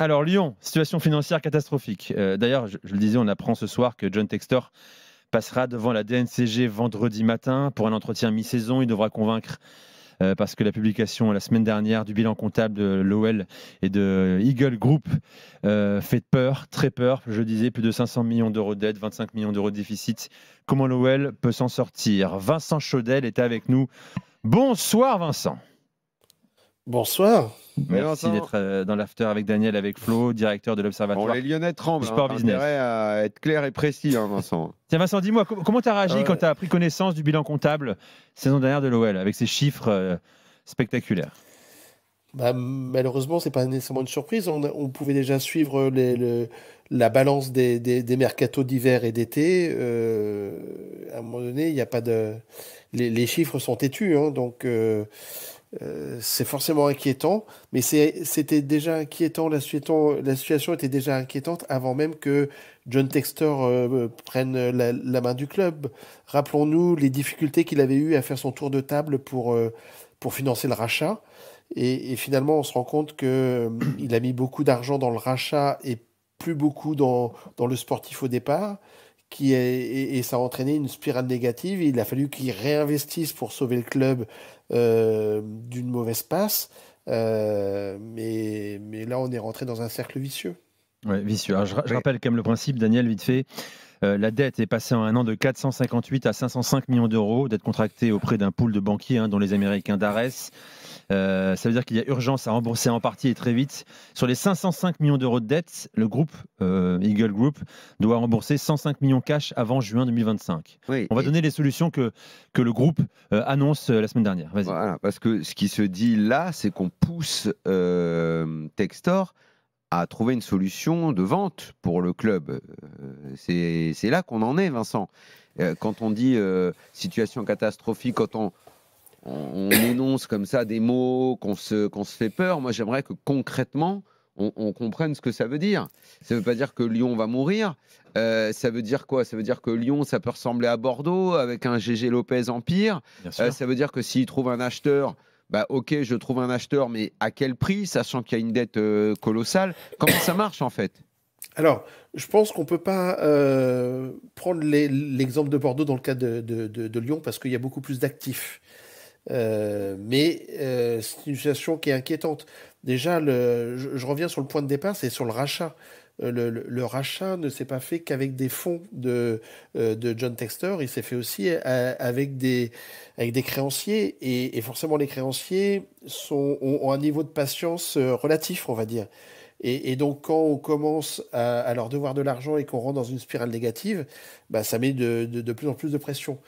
Alors Lyon, situation financière catastrophique. Euh, d'ailleurs, je, le disais, on apprend ce soir que John Textor passera devant la DNCG vendredi matin pour un entretien mi-saison. Il devra convaincre euh, parce que la publication la semaine dernière du bilan comptable de l'OL et de Eagle Group euh, fait peur, très peur. Je disais, plus de 500 millions d'euros d'aide, 25 millions d'euros de déficit. Comment l'OL peut s'en sortir Vincent Chaudel est avec nous. Bonsoir Vincent. Bonsoir. Merci d'être euh, dans l'after avec Daniel, avec Flo, directeur de l'Observatoire. à hein, euh, être clair et précis, hein, Vincent. Tiens, Vincent, dis-moi, comment tu as réagi euh, quand tu as pris connaissance du bilan comptable saison dernière de l'OL, avec ces chiffres spectaculaires bah, malheureusement, c'est pas nécessairement une surprise. On, pouvait déjà suivre la balance des, mercatos d'hiver et d'été. à un moment donné, il a pas de. Les, chiffres sont têtus, hein, donc euh, c'est forcément inquiétant, mais c'était déjà inquiétant, la situation, était déjà inquiétante avant même que John Texter euh, prenne la, main du club. Rappelons-nous les difficultés qu'il avait eues à faire son tour de table pour, euh, financer le rachat. Et, finalement, on se rend compte qu'il a mis beaucoup d'argent dans le rachat et plus beaucoup dans, le sportif au départ qui et, ça a entraîné une spirale négative. Il a fallu qu'il réinvestisse pour sauver le club euh, d'une mauvaise passe. Euh, mais, là, on est rentré dans un cercle vicieux. vicieux. je, rappelle quand même le principe, Daniel, vite fait. Euh, la dette est passée en un an de 458 à 505 millions d'euros, d'être contractée auprès d'un pool de banquiers, hein, dont les Américains d'Ares, euh, ça veut dire qu'il y a urgence à rembourser en partie et très vite. Sur les 505 millions d'euros de dettes, le groupe euh, Eagle Group doit rembourser 105 millions cash avant juin 2025. On va donner les solutions que, que le groupe euh, annonce la semaine dernière. Voilà, parce que ce qui se dit là, c'est qu'on pousse Textor à trouver une solution de vente pour le club. C'est là qu'on en est, Vincent. Quand on dit situation catastrophique, quand on, on, énonce comme ça des mots, qu'on se, fait peur. Moi, j'aimerais que concrètement, on, comprenne ce que ça veut dire. Ça ne veut pas dire que Lyon va mourir. Euh, ça veut dire quoi Ça veut dire que Lyon, ça peut ressembler à Bordeaux avec un GG Lopez Empire. Euh, ça veut dire que s'il trouve un acheteur, bah ok, je trouve un acheteur, mais à quel prix, sachant qu'il y a une dette euh, colossale Comment ça marche en fait alors, je pense qu'on ne peut pas prendre l'exemple de Bordeaux dans le cas de, de Lyon parce qu'il y a beaucoup plus d'actifs. Euh, mais euh, c'est une situation qui est inquiétante. Déjà, je, reviens sur le point de départ, c'est sur le rachat. Euh, le, rachat ne s'est pas fait qu'avec des fonds de, John Texter, il s'est fait aussi avec, des, créanciers. Et, forcément, les créanciers ont, un niveau de patience relatif, on va dire. Et, donc, quand on commence à, leur devoir de l'argent et qu'on rentre dans une spirale négative, bah, ça met de, plus en plus de pression.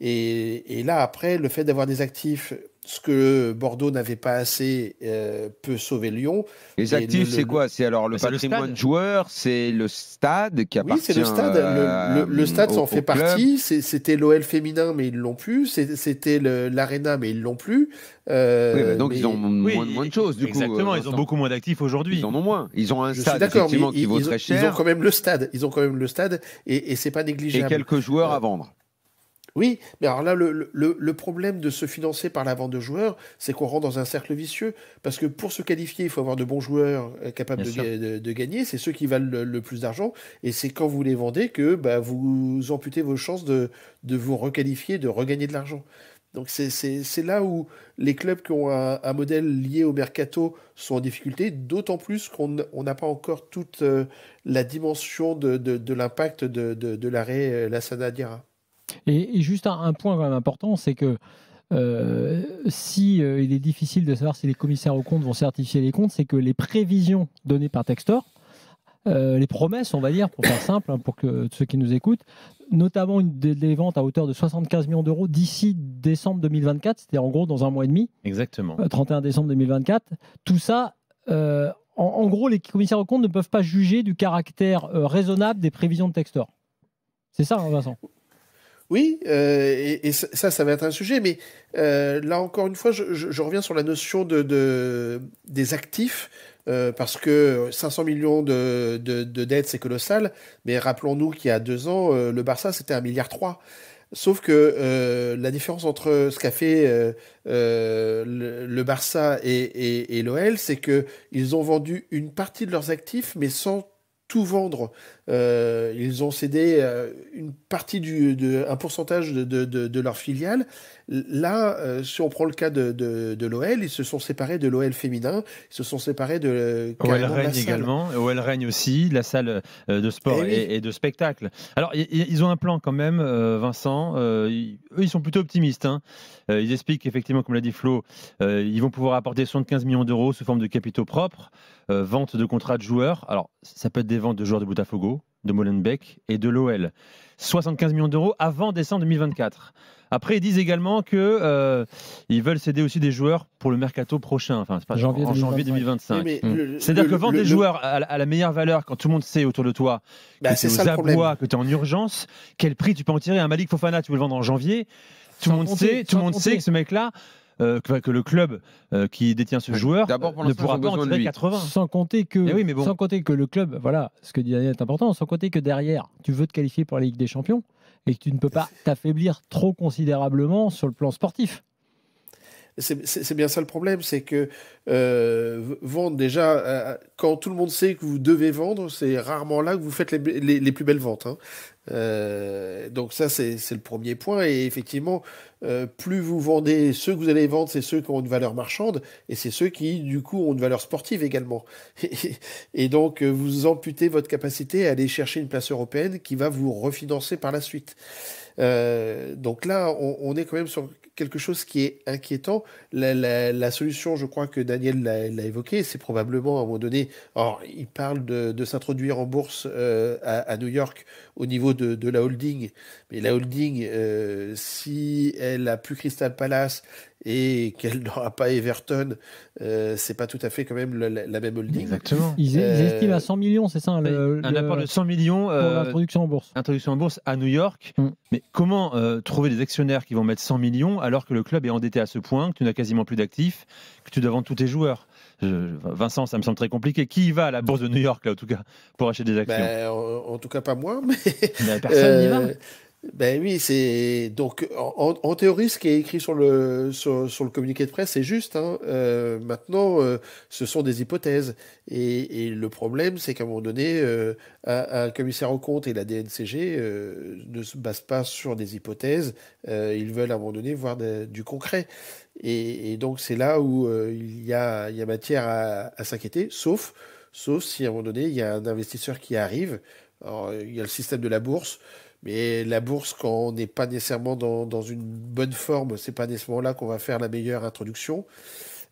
Et, là, après, le fait d'avoir des actifs, ce que Bordeaux n'avait pas assez, euh, peut sauver Lyon. Les actifs, c'est quoi C'est alors le patrimoine de joueur, c'est le stade qui appartient. Oui, c'est le stade. le, euh, stade s'en fait partie. C'était l'OL féminin, mais ils l'ont plus. C'était l'Arena, mais ils l'ont plus. Euh, donc ils ont moins, de choses exactement, ils ont beaucoup moins d'actifs aujourd'hui. Ils en ont moins. Ils ont un stade effectivement, qui vaut très cher. Ils ont quand même le stade. Ils ont quand même le stade et, et c'est pas négligeable. Et quelques joueurs à vendre. Oui, mais alors là, le, problème de se financer par la vente de joueurs, c'est qu'on rentre dans un cercle vicieux. Parce que pour se qualifier, il faut avoir de bons joueurs euh, capables de, gagner. C'est ceux qui valent le, plus d'argent. Et c'est quand vous les vendez que bah, vous amputez vos chances de, vous requalifier, de regagner de l'argent. Donc c'est là où les clubs qui ont un, modèle lié au mercato sont en difficulté, d'autant plus qu'on n'a pas encore toute euh, la dimension de, l'impact de, l'arrêt euh, La Lassana et, juste un, point quand même important, c'est que euh, si euh, il est difficile de savoir si les commissaires aux comptes vont certifier les comptes, c'est que les prévisions données par Textor, euh, les promesses, on va dire, pour faire simple, hein, pour que ceux qui nous écoutent, notamment une, des, ventes à hauteur de 75 millions d'euros d'ici décembre 2024, c'était en gros dans un mois et demi. Exactement. 31 euh, décembre 2024. Tout ça. En, gros, les commissaires aux comptes ne peuvent pas juger du caractère raisonnable des prévisions de Textor. C'est ça, hein, Vincent oui, euh, et, ça, ça va être un sujet, mais euh, là encore une fois, je, reviens sur la notion de, des actifs, euh, parce que 500 millions de, dettes, c'est colossal, mais rappelons-nous qu'il y a deux ans, le Barça, c'était un milliard. Sauf que la différence entre ce qu'a fait le, Barça et, et l'OL, c'est qu'ils ont vendu une partie de leurs actifs, mais sans tout vendre. Euh, ils ont cédé euh, une partie de, un pourcentage de, leur filiale. Là, euh, si on prend le cas de, l'OL, ils se sont séparés de l'OL féminin, ils se sont séparés de OL oh, règne également, OL oh, règne aussi, la salle de sport eh et, de spectacle. Alors, ils ont un plan quand même, Vincent. eux, ils sont plutôt optimistes. Hein. ils expliquent effectivement, comme l'a dit Flo, ils vont pouvoir apporter 75 millions d'euros sous forme de capitaux propres, vente de contrats de joueurs. Alors, ça peut être des ventes de joueurs de Botafogo de Molenbeek et de l'OL. 75 millions d'euros avant décembre 2024. Après, ils disent également que euh, ils veulent céder aussi des joueurs pour le mercato prochain, enfin en janvier 2025. Hmm. C'est-à-dire que vendre des joueurs à, la meilleure valeur quand tout le monde sait autour de toi que bah, c'est aux abois, que tu es en urgence, quel prix tu peux en tirer Un Malik Fofana, tu veux le vendre en janvier tout le monde sait, tout le monde sait que ce mec-là, euh, que, le club euh, qui détient ce joueur ne pourra pas en tirer 80. Sans compter que, eh sans compter que le club, voilà, ce que dit Daniel est important, sans compter que derrière, tu veux te qualifier pour la Ligue des Champions et que tu ne peux pas t'affaiblir trop considérablement sur le plan sportif c'est bien ça le problème, c'est que euh, vendre déjà, euh, quand tout le monde sait que vous devez vendre, c'est rarement là que vous faites les, plus belles ventes. Hein. Euh, donc ça, c'est le premier point. Et effectivement, plus vous vendez, ceux que vous allez vendre, c'est ceux qui ont une valeur marchande, et c'est ceux qui, du coup, ont une valeur sportive également. et donc, vous amputez votre capacité à aller chercher une place européenne qui va vous refinancer par la suite. donc là, on, on, est quand même sur quelque chose qui est inquiétant. La, solution, je crois que Daniel l'a évoqué, c'est probablement à un moment donné. Alors, il parle de, s'introduire en bourse euh, à, New York au niveau de, la holding. Mais la holding, euh, si elle a plus Crystal Palace et qu'elle n'aura pas Everton, ce euh, c'est pas tout à fait quand même la, même holding. Exactement. Ils, euh, estiment à 100 millions, c'est ça hein, un, apport de 100 millions euh, pour l'introduction en bourse. Introduction en bourse à New York. Mm. Mais comment euh, trouver des actionnaires qui vont mettre 100 millions alors que le club est endetté à ce point, que tu n'as quasiment plus d'actifs, que tu dois vendre tous tes joueurs Vincent, ça me semble très compliqué. Qui y va à la bourse de New York, là, en tout cas, pour acheter des actions ben, en, tout cas, pas moi. Mais... mais personne n'y va. Ben oui, c'est donc en, théorie ce qui est écrit sur le sur, le communiqué de presse, c'est juste. Hein. Euh, maintenant, euh, ce sont des hypothèses et, le problème, c'est qu'à un moment donné, euh, un, commissaire en compte et la DNCG ne se basent pas sur des hypothèses. ils veulent à un moment donné voir du concret. Et, donc c'est là où il y a matière à, s'inquiéter, sauf sauf si à un moment donné il y a un investisseur qui arrive. il y a le système de la bourse. Mais la bourse, quand on n'est pas nécessairement dans, dans, une bonne forme, c'est pas nécessairement là qu'on va faire la meilleure introduction.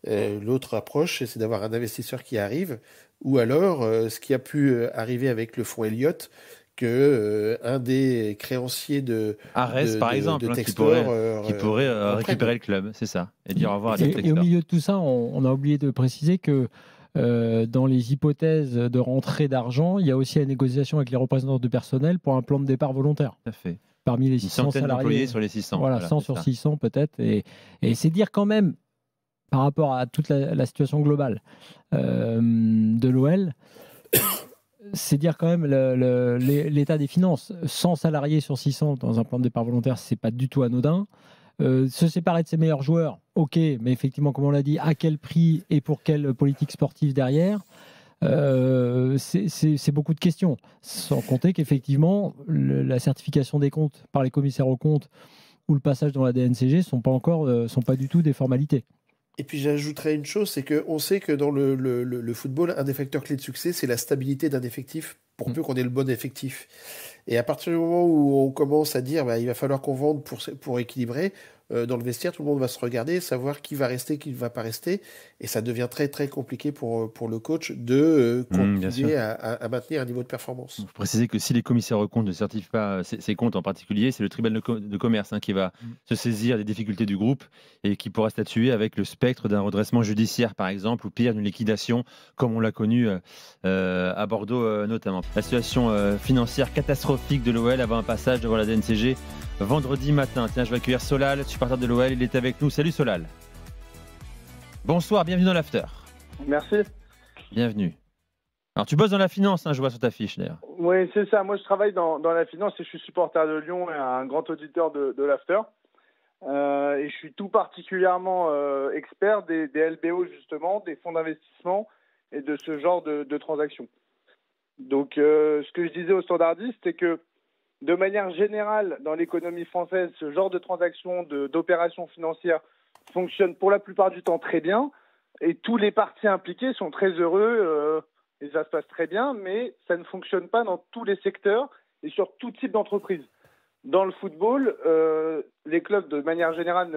Euh, l'autre approche, c'est d'avoir un investisseur qui arrive, ou alors euh, ce qui a pu euh, arriver avec le fonds Elliott, que un des créanciers de Arès, par exemple, hein, qui pourrait, récupérer le club, c'est ça, et dire au revoir à et, et, au milieu de tout ça, on a oublié de préciser que euh, dans les hypothèses de rentrée d'argent, il y a aussi la négociation avec les représentants du personnel pour un plan de départ volontaire. Parmi les 600 salariés. sur les 600. Voilà, 100 sur 600 peut-être. Et, c'est dire quand même, par rapport à toute la, situation globale euh, de l'OL, c'est dire quand même l'état des finances. 100 salariés sur 600 dans un plan de départ volontaire, ce n'est pas du tout anodin. Euh, se séparer de ses meilleurs joueurs, ok, mais effectivement, comme on l'a dit, à quel prix et pour quelle politique sportive derrière euh, c'est beaucoup de questions. Sans compter qu'effectivement, la certification des comptes par les commissaires aux comptes ou le passage dans la DNCG sont pas encore, euh, sont pas du tout des formalités. Et puis j'ajouterais une chose, c'est qu'on sait que dans le, football, un des facteurs clés de succès, c'est la stabilité d'un effectif, pour mm. qu'on ait le bon effectif. Et à partir du moment où on commence à dire bah, il va falloir qu'on vende pour, pour équilibrer, euh, dans le vestiaire, tout le monde va se regarder, savoir qui va rester, qui ne va pas rester, et ça devient très très compliqué pour, euh, pour le coach de euh, mm, continuer à, maintenir un niveau de performance. Il faut que si les commissaires aux comptes ne certifient pas ces, comptes en particulier, c'est le tribunal de, commerce hein, qui va mm. se saisir des difficultés du groupe et qui pourra statuer avec le spectre d'un redressement judiciaire par exemple, ou pire d'une liquidation comme on l'a connu à Bordeaux notamment. La situation financière catastrophique de l'OL avant un passage devant la DNCG vendredi matin. Tiens, je vais accueillir Solal, supporter de l'OL. Il est avec nous. Salut Solal. Bonsoir, bienvenue dans l'After. Merci. Bienvenue. Alors, tu bosses dans la finance, hein, je vois sur ta fiche d'ailleurs. Oui, c'est ça. Moi, je travaille dans, la finance et je suis supporter de Lyon et un grand auditeur de, l'After. Euh, et je suis tout particulièrement euh, expert des, LBO, justement, des fonds d'investissement et de ce genre de, transactions. Donc, euh, ce que je disais aux standardistes, c'est que de manière générale, dans l'économie française, ce genre de transactions, d'opérations financières fonctionne pour la plupart du temps très bien et tous les partis impliqués sont très heureux euh, et ça se passe très bien, mais ça ne fonctionne pas dans tous les secteurs et sur tout type d'entreprise. Dans le football, euh, les clubs de manière générale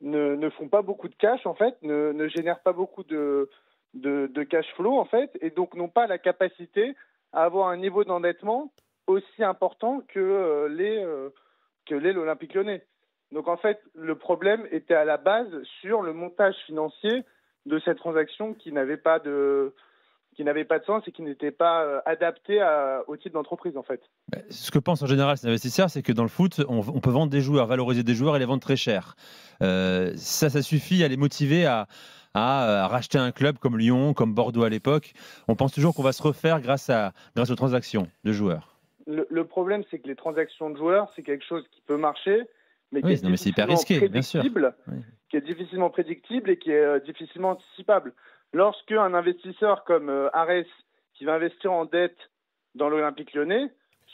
ne, font pas beaucoup de cash en fait, ne, génèrent pas beaucoup de, de, cash flow en fait, et donc n'ont pas la capacité à avoir un niveau d'endettement aussi important que euh, les euh, que l'est l'Olympique lyonnais. Donc en fait, le problème était à la base sur le montage financier de cette transaction qui n'avait pas de qui n'avait pas de sens et qui n'était pas euh, adapté au type d'entreprise en fait. Bah, ce que pensent en général ces investisseurs, c'est que dans le foot, on, peut vendre des joueurs, valoriser des joueurs et les vendre très cher. ça, ça suffit à les motiver à, à, à, racheter un club comme Lyon, comme Bordeaux à l'époque. On pense toujours qu'on va se refaire grâce, à, grâce aux transactions de joueurs le, problème, c'est que les transactions de joueurs, c'est quelque chose qui peut marcher, mais qui est, difficilement qui est difficilement prédictible et qui est euh, difficilement anticipable. Lorsqu'un investisseur comme euh, Ares, qui va investir en dette dans l'Olympique lyonnais,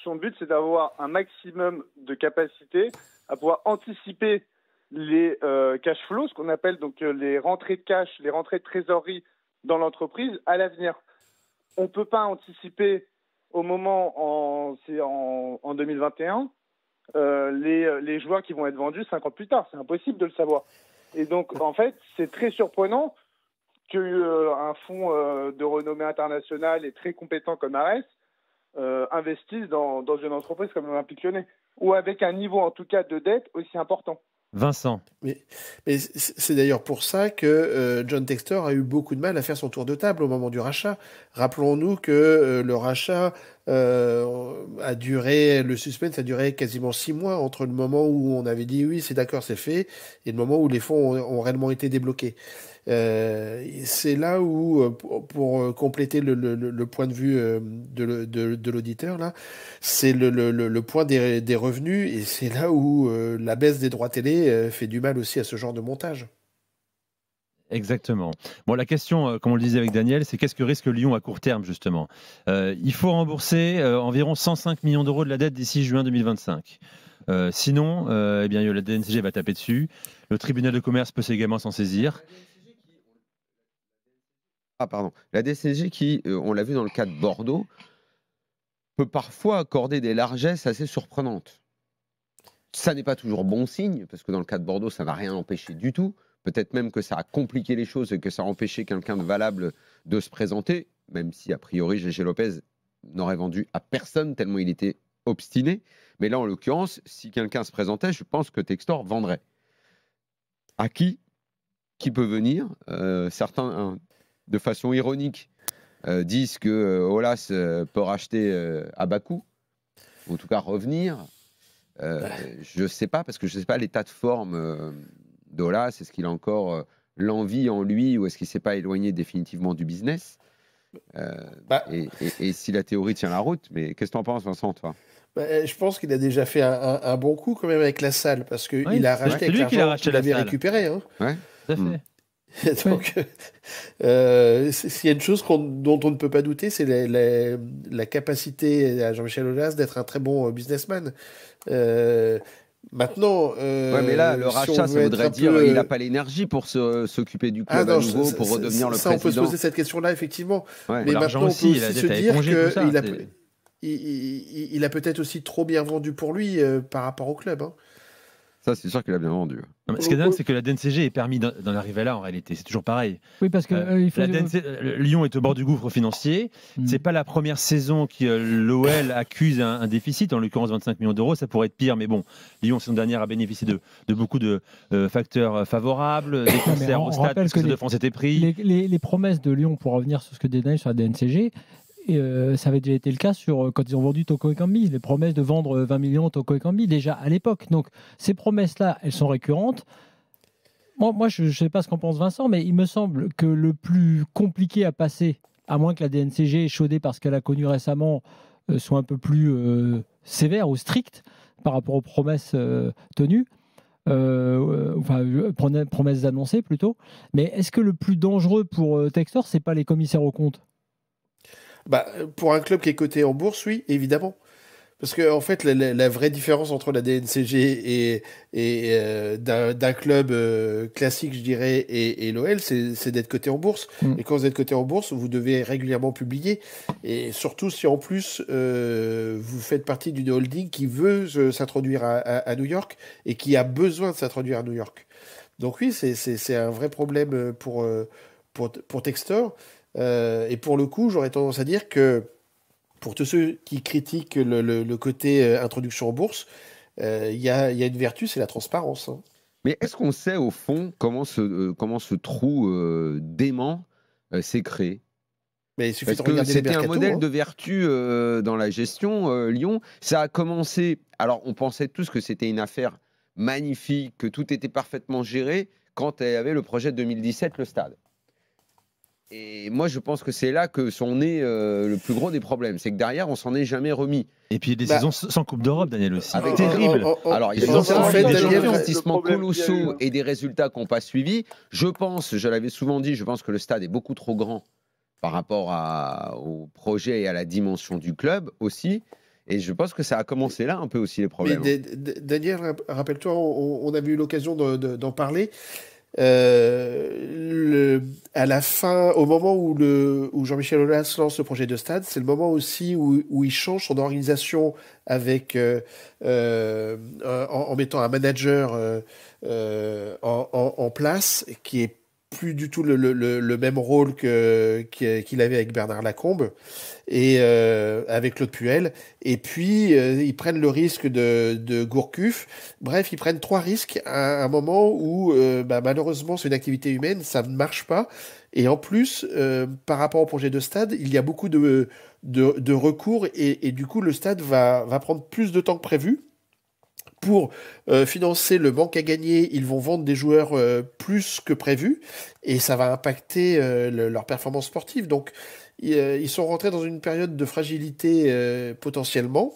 son but, c'est d'avoir un maximum de capacité à pouvoir anticiper les euh, cash flows, ce qu'on appelle donc les rentrées de cash, les rentrées de trésorerie dans l'entreprise à l'avenir. On ne peut pas anticiper au moment en, en, en 2021, euh, les, les, joueurs qui vont être vendus cinq ans plus tard. C'est impossible de le savoir. Et donc, en fait, c'est très surprenant qu'un euh, fonds euh, de renommée internationale et très compétent comme Ares investisse dans, dans, une entreprise comme l'Olympique Lyonnais, ou avec un niveau en tout cas de dette aussi important. Vincent. Mais, c'est d'ailleurs pour ça que euh, John Textor a eu beaucoup de mal à faire son tour de table au moment du rachat. Rappelons-nous que euh, le rachat euh, a duré, le suspense a duré quasiment six mois entre le moment où on avait dit oui, c'est d'accord, c'est fait, et le moment où les fonds ont réellement été débloqués. Euh, c'est là où, euh, pour euh, compléter le, point de vue de, l'auditeur, là, c'est le, point des, revenus et c'est là où la baisse des droits télé fait du mal aussi à ce genre de montage. Exactement. Bon, la question, comme on le disait avec Daniel, c'est qu'est-ce que risque Lyon à court terme, justement Il faut rembourser environ 105 millions d'euros de la dette d'ici juin 2025. sinon, eh bien, la DNCG va taper dessus. Le tribunal de commerce peut également s'en saisir. Ah, pardon. La DCG qui, euh, on l'a vu dans le cas de Bordeaux, peut parfois accorder des largesses assez surprenantes. Ça n'est pas toujours bon signe, parce que dans le cas de Bordeaux, ça n'a rien empêché du tout. Peut-être même que ça a compliqué les choses et que ça a empêché quelqu'un de valable de se présenter, même si a priori Gégé Lopez n'aurait vendu à personne tellement il était obstiné. Mais là, en l'occurrence, si quelqu'un se présentait, je pense que Textor vendrait. À qui Qui peut venir euh, Certains, de façon ironique, euh, disent que euh, Olas euh, peut racheter à bas coût, ou en tout cas revenir. je ne sais pas, parce que je ne sais pas l'état de forme d'Olas. Est-ce qu'il a encore l'envie en lui ou est-ce qu'il ne s'est pas éloigné définitivement du business bah. et, si la théorie tient la route, mais qu'est-ce que tu en penses, Vincent, toi bah, je pense qu'il a déjà fait un, bon coup quand même avec la salle parce qu'il a racheté avec l'argent qu'il avait récupéré. Hein. Ouais. fait. Hmm. Donc, euh, euh, s'il y a une chose dont on ne peut pas douter, c'est la, capacité à Jean-Michel Aulas d'être un très bon euh, businessman. maintenant, euh, ouais, mais là, le rachat, ça voudrait dire qu'il n'a pas l'énergie pour s'occuper du ah club à nouveau, pour redevenir le ça, on peut se poser cette question-là, effectivement. mais maintenant, on peut aussi se dire qu'il a, a peut-être aussi trop bien vendu pour lui par rapport au club. Hein. Ça, c'est sûr qu'il a bien vendu. ce qui est dingue, c'est que la DNCG est permis d'en arriver là en réalité. C'est toujours pareil. Oui, parce que euh, euh, euh, Lyon est au bord du gouffre financier. Hmm. Ce n'est pas la première saison que l'OL accuse un, déficit, en l'occurrence 25 millions d'euros. Ça pourrait être pire, mais bon, Lyon saison dernière a bénéficié de, beaucoup de facteurs favorables, des concerts au stade, les, France était pris. Les, promesses de Lyon pour revenir sur ce que détaille sur la DNCG, euh, ça avait déjà été le cas sur euh, quand ils ont vendu Toko Kambi, les promesses de vendre 20 euh, millions Toko Kambi, déjà à l'époque. Donc ces promesses-là, elles sont récurrentes. Moi, je ne sais pas ce qu'en pense Vincent, mais il me semble que le plus compliqué à passer, à moins que la DNCG, échaudée parce qu'elle a connu récemment, soit un peu plus sévère ou stricte par rapport aux promesses tenues, enfin, promesses annoncées plutôt. Mais est-ce que le plus dangereux pour Textor, c'est pas les commissaires aux comptes bah, pour un club qui est coté en bourse, oui, évidemment. Parce que en fait, la, vraie différence entre la DNCG et, et euh, d'un club euh, classique, je dirais, et, l'OL, c'est d'être coté en bourse. Mm. Et quand vous êtes coté en bourse, vous devez régulièrement publier. Et surtout si en plus euh, vous faites partie d'une holding qui veut s'introduire à, New York et qui a besoin de s'introduire à New York. Donc oui, c'est un vrai problème pour, pour, pour Textor. Euh, et pour le coup, j'aurais tendance à dire que pour tous ceux qui critiquent le, côté euh, introduction en bourse, euh, il y, a une vertu, c'est la transparence. Hein. Mais est-ce qu'on sait au fond comment ce, trou dément s'est créé c'était un modèle hein. de vertu dans la gestion, Lyon. Ça a commencé, alors on pensait tous que c'était une affaire magnifique, que tout était parfaitement géré quand il y avait le projet de 2017, le stade. Et moi, je pense que c'est là que sont est euh, le plus gros des problèmes. C'est que derrière, on s'en est jamais remis. Et puis, des bah saisons sans Coupe d'Europe, Daniel aussi. Ah, terrible. Alors, il y a des investissements colossaux et des résultats qu'on pas suivi. Je pense, je l'avais souvent dit, je pense que le stade est beaucoup trop grand par rapport à, au projet et à la dimension du club aussi. Et je pense que ça a commencé là un peu aussi les problèmes. Daniel, rappelle-toi, on, on, avait eu l'occasion d'en parler. Euh, le, à la fin, au moment où, le, où Jean-Michel Aulas lance le projet de stade, c'est le moment aussi où, où, il change son organisation avec, euh, euh, en, en, mettant un manager en, en, en, place qui est plus du tout le, le, le même rôle que, qu'il avait avec Bernard Lacombe et euh, avec Claude Puel. Et puis, euh, ils prennent le risque de, de Gourcuff. Bref, ils prennent trois risques à un moment où, euh, bah, malheureusement, c'est une activité humaine, ça ne marche pas. Et en plus, par rapport au projet de stade, il y a beaucoup de, de, recours et, et, du coup, le stade va, va prendre plus de temps que prévu pour euh, financer le manque à gagner, ils vont vendre des joueurs euh, plus que prévu et ça va impacter euh, leur performance sportive. Donc ils sont rentrés dans une période de fragilité potentiellement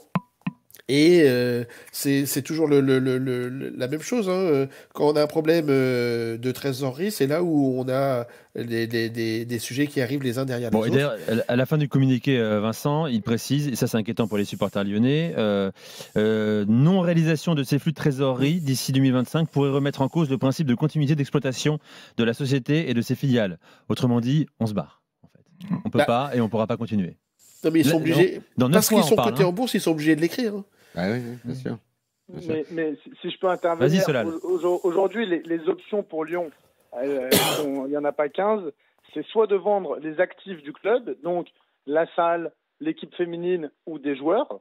et euh, c'est toujours la même chose. Hein. Quand on a un problème euh, de trésorerie, c'est là où on a des, sujets qui arrivent les uns derrière les autres. Et à la fin du communiqué, euh, Vincent, il précise, et ça c'est inquiétant pour les supporters lyonnais, non-réalisation de ces flux de trésorerie d'ici 2025 pourrait remettre en cause le principe de continuité d'exploitation de la société et de ses filiales. Autrement dit, on se barre. En fait. On ne peut bah, pas et on ne pourra pas continuer. Non, mais ils sont obligés. parce qu'ils sont cotés hein. en bourse, ils sont obligés de l'écrire. Hein. Ah oui, bien sûr. Mais, si je peux intervenir, aujourd'hui, les, options pour Lyon, il n'y en a pas 15, c'est soit de vendre les actifs du club, donc la salle, l'équipe féminine ou des joueurs.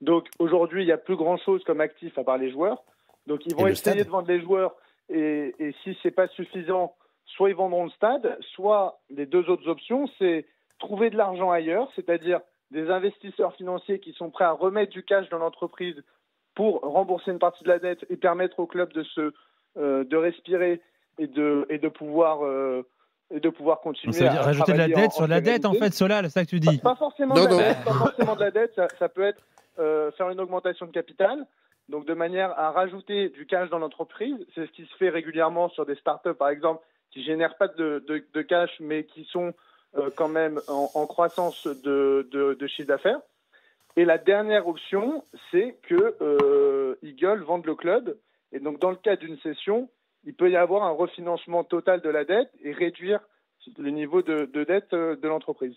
Donc aujourd'hui, il n'y a plus grand-chose comme actif à part les joueurs. Donc ils vont essayer de vendre les joueurs et, et si ce n'est pas suffisant, soit ils vendront le stade, soit les deux autres options, c'est trouver de l'argent ailleurs, c'est-à-dire des investisseurs financiers qui sont prêts à remettre du cash dans l'entreprise pour rembourser une partie de la dette et permettre au club de se euh, de respirer et de et de pouvoir euh, de pouvoir continuer. dire rajouter de la dette sur la dette, en fait, Solal, c'est ça que tu dis. Pas, forcément, de, la Dette, ça, peut être euh, faire une augmentation de capital, donc de manière à rajouter du cash dans l'entreprise. C'est ce qui se fait régulièrement sur des startups, par exemple, qui génèrent pas de cash, mais qui sont euh, quand même en, croissance de, chiffre d'affaires. Et la dernière option, c'est que euh, Eagle vende le club. Et donc, dans le cas d'une cession, il peut y avoir un refinancement total de la dette et réduire le niveau de dette euh, de l'entreprise.